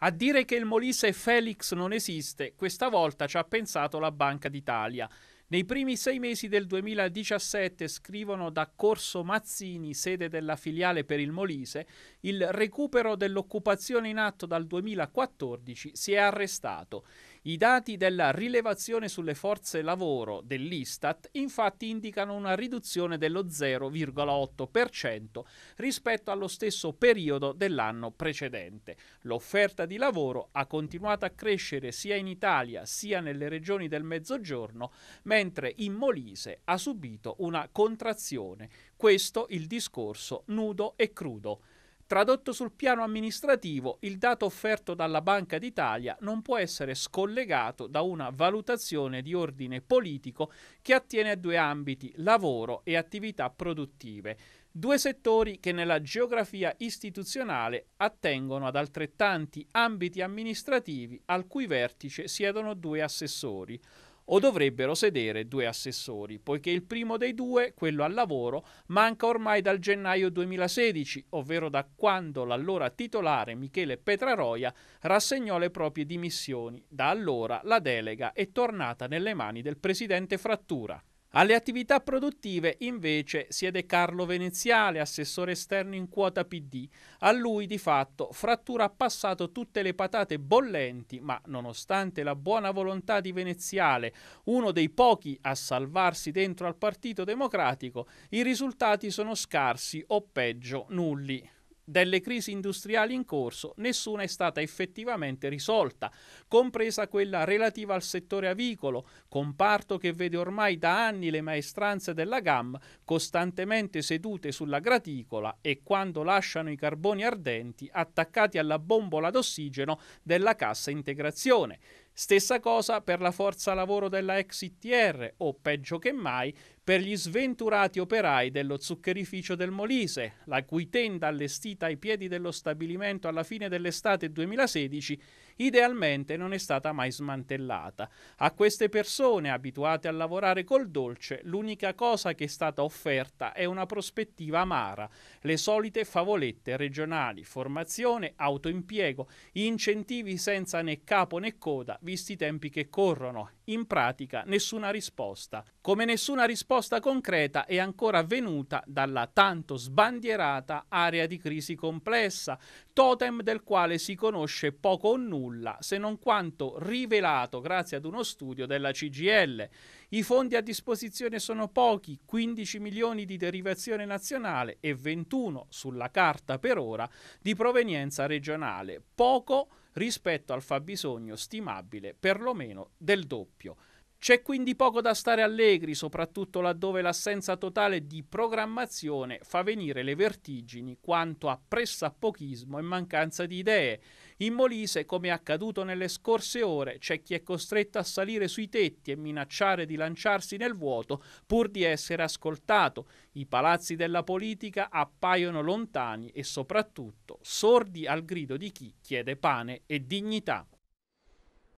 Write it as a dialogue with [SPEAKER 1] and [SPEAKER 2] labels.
[SPEAKER 1] A dire che il Molise Felix non esiste, questa volta ci ha pensato la Banca d'Italia. Nei primi sei mesi del 2017, scrivono da Corso Mazzini, sede della filiale per il Molise, il recupero dell'occupazione in atto dal 2014 si è arrestato. I dati della rilevazione sulle forze lavoro dell'Istat infatti indicano una riduzione dello 0,8% rispetto allo stesso periodo dell'anno precedente. L'offerta di lavoro ha continuato a crescere sia in Italia sia nelle regioni del Mezzogiorno, mentre in Molise ha subito una contrazione. Questo il discorso nudo e crudo. Tradotto sul piano amministrativo, il dato offerto dalla Banca d'Italia non può essere scollegato da una valutazione di ordine politico che attiene a due ambiti, lavoro e attività produttive, due settori che nella geografia istituzionale attengono ad altrettanti ambiti amministrativi al cui vertice siedono due assessori o dovrebbero sedere due assessori, poiché il primo dei due, quello al lavoro, manca ormai dal gennaio 2016, ovvero da quando l'allora titolare Michele Petraroia rassegnò le proprie dimissioni. Da allora la delega è tornata nelle mani del presidente Frattura. Alle attività produttive invece siede Carlo Veneziale, assessore esterno in quota PD. A lui di fatto frattura ha passato tutte le patate bollenti, ma nonostante la buona volontà di Veneziale, uno dei pochi a salvarsi dentro al Partito Democratico, i risultati sono scarsi o peggio nulli delle crisi industriali in corso, nessuna è stata effettivamente risolta, compresa quella relativa al settore avicolo, comparto che vede ormai da anni le maestranze della GAM costantemente sedute sulla graticola e quando lasciano i carboni ardenti attaccati alla bombola d'ossigeno della cassa integrazione. Stessa cosa per la forza lavoro della ex ITR o peggio che mai per gli sventurati operai dello zuccherificio del Molise, la cui tenda allestita ai piedi dello stabilimento alla fine dell'estate 2016 idealmente non è stata mai smantellata. A queste persone abituate a lavorare col dolce, l'unica cosa che è stata offerta è una prospettiva amara, le solite favolette regionali, formazione, autoimpiego, incentivi senza né capo né coda, visti i tempi che corrono. In pratica nessuna risposta, come nessuna risposta concreta è ancora venuta dalla tanto sbandierata area di crisi complessa, totem del quale si conosce poco o nulla, se non quanto rivelato grazie ad uno studio della CGL. I fondi a disposizione sono pochi, 15 milioni di derivazione nazionale e 21 sulla carta per ora di provenienza regionale. Poco rispetto al fabbisogno stimabile perlomeno del doppio. C'è quindi poco da stare allegri, soprattutto laddove l'assenza totale di programmazione fa venire le vertigini quanto a pressappochismo e mancanza di idee. In Molise, come è accaduto nelle scorse ore, c'è chi è costretto a salire sui tetti e minacciare di lanciarsi nel vuoto pur di essere ascoltato. I palazzi della politica appaiono lontani e soprattutto sordi al grido di chi chiede pane e dignità.